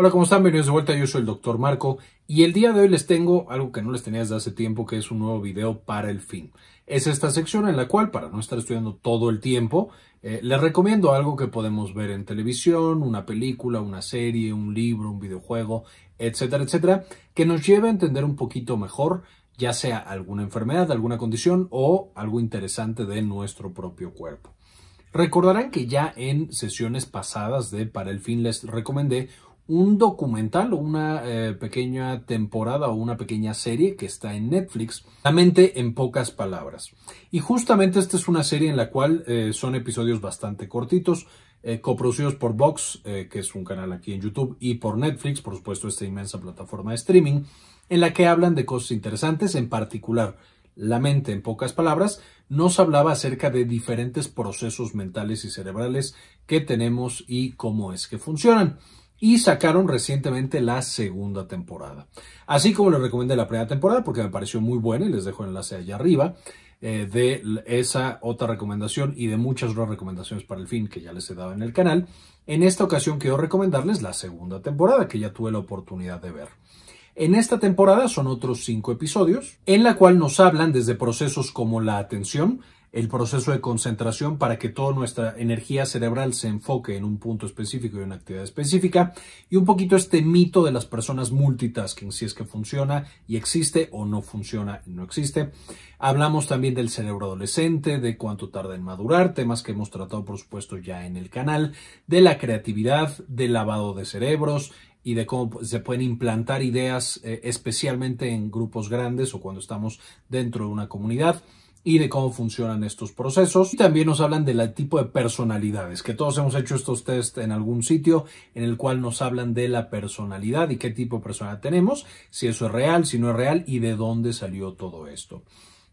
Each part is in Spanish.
Hola, ¿cómo están? Bienvenidos de vuelta, yo soy el Dr. Marco y el día de hoy les tengo algo que no les tenía de hace tiempo, que es un nuevo video para el fin. Es esta sección en la cual, para no estar estudiando todo el tiempo, eh, les recomiendo algo que podemos ver en televisión, una película, una serie, un libro, un videojuego, etcétera, etcétera, que nos lleve a entender un poquito mejor ya sea alguna enfermedad, alguna condición o algo interesante de nuestro propio cuerpo. Recordarán que ya en sesiones pasadas de Para el Fin les recomendé un documental o una eh, pequeña temporada o una pequeña serie que está en Netflix, La mente en pocas palabras. Y justamente esta es una serie en la cual eh, son episodios bastante cortitos, eh, coproducidos por Vox, que es un canal aquí en YouTube, y por Netflix, por supuesto, esta inmensa plataforma de streaming, en la que hablan de cosas interesantes, en particular la mente, en pocas palabras, nos hablaba acerca de diferentes procesos mentales y cerebrales que tenemos y cómo es que funcionan y sacaron recientemente la segunda temporada. Así como les recomendé la primera temporada porque me pareció muy buena y les dejo el enlace allá arriba eh, de esa otra recomendación y de muchas otras recomendaciones para el fin que ya les he dado en el canal. En esta ocasión quiero recomendarles la segunda temporada que ya tuve la oportunidad de ver. En esta temporada son otros cinco episodios en la cual nos hablan desde procesos como la atención, el proceso de concentración para que toda nuestra energía cerebral se enfoque en un punto específico y una actividad específica y un poquito este mito de las personas multitasking, si es que funciona y existe o no funciona y no existe. Hablamos también del cerebro adolescente, de cuánto tarda en madurar, temas que hemos tratado por supuesto ya en el canal, de la creatividad, del lavado de cerebros, y de cómo se pueden implantar ideas, eh, especialmente en grupos grandes o cuando estamos dentro de una comunidad y de cómo funcionan estos procesos. Y también nos hablan del tipo de personalidades, que todos hemos hecho estos test en algún sitio en el cual nos hablan de la personalidad y qué tipo de personalidad tenemos, si eso es real, si no es real y de dónde salió todo esto.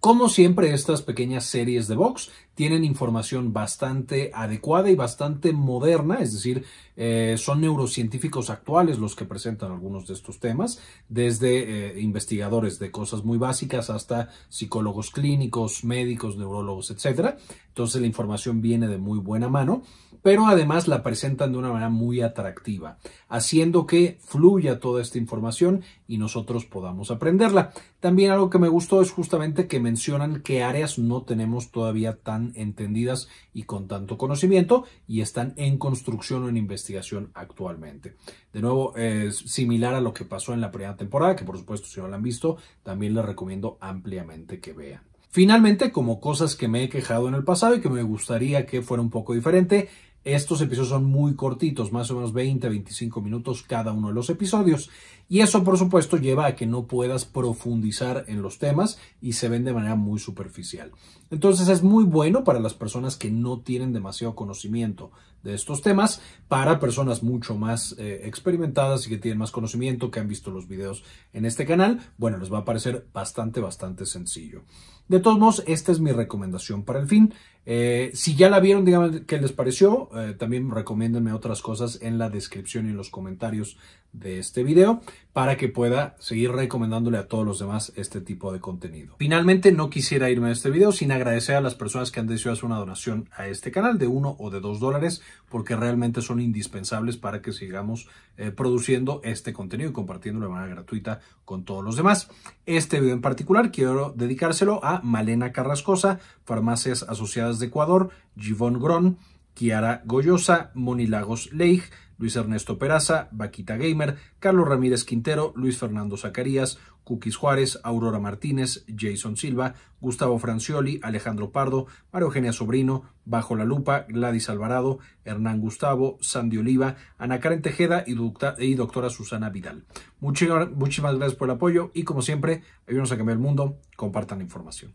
Como siempre, estas pequeñas series de Vox tienen información bastante adecuada y bastante moderna, es decir, eh, son neurocientíficos actuales los que presentan algunos de estos temas, desde eh, investigadores de cosas muy básicas hasta psicólogos clínicos, médicos, neurólogos, etc. Entonces la información viene de muy buena mano pero además la presentan de una manera muy atractiva, haciendo que fluya toda esta información y nosotros podamos aprenderla. También algo que me gustó es justamente que mencionan que áreas no tenemos todavía tan entendidas y con tanto conocimiento y están en construcción o en investigación actualmente. De nuevo, es similar a lo que pasó en la primera temporada, que por supuesto si no la han visto, también les recomiendo ampliamente que vean. Finalmente, como cosas que me he quejado en el pasado y que me gustaría que fuera un poco diferente, estos episodios son muy cortitos, más o menos 20 a 25 minutos cada uno de los episodios. Y eso, por supuesto, lleva a que no puedas profundizar en los temas y se ven de manera muy superficial. Entonces es muy bueno para las personas que no tienen demasiado conocimiento de estos temas, para personas mucho más eh, experimentadas y que tienen más conocimiento, que han visto los videos en este canal, bueno, les va a parecer bastante, bastante sencillo. De todos modos, esta es mi recomendación para el fin. Eh, si ya la vieron, díganme qué les pareció. Eh, también recomiéndenme otras cosas en la descripción y en los comentarios de este video para que pueda seguir recomendándole a todos los demás este tipo de contenido. Finalmente, no quisiera irme de este video sin agradecer a las personas que han decidido hacer una donación a este canal de uno o de dos dólares, porque realmente son indispensables para que sigamos eh, produciendo este contenido y compartiéndolo de manera gratuita con todos los demás. Este video en particular quiero dedicárselo a Malena Carrascosa, Farmacias Asociadas de Ecuador, Givon Gron, Kiara Goyosa, Monilagos Lagos Leij, Luis Ernesto Peraza, Vaquita Gamer, Carlos Ramírez Quintero, Luis Fernando Zacarías, Cookies Juárez, Aurora Martínez, Jason Silva, Gustavo Francioli, Alejandro Pardo, Mario Eugenia Sobrino, Bajo la Lupa, Gladys Alvarado, Hernán Gustavo, Sandy Oliva, Ana Karen Tejeda y, doctora, Susana Vidal. muchísimas gracias por el apoyo y como siempre, ayúdenos a cambiar el mundo, compartan la información.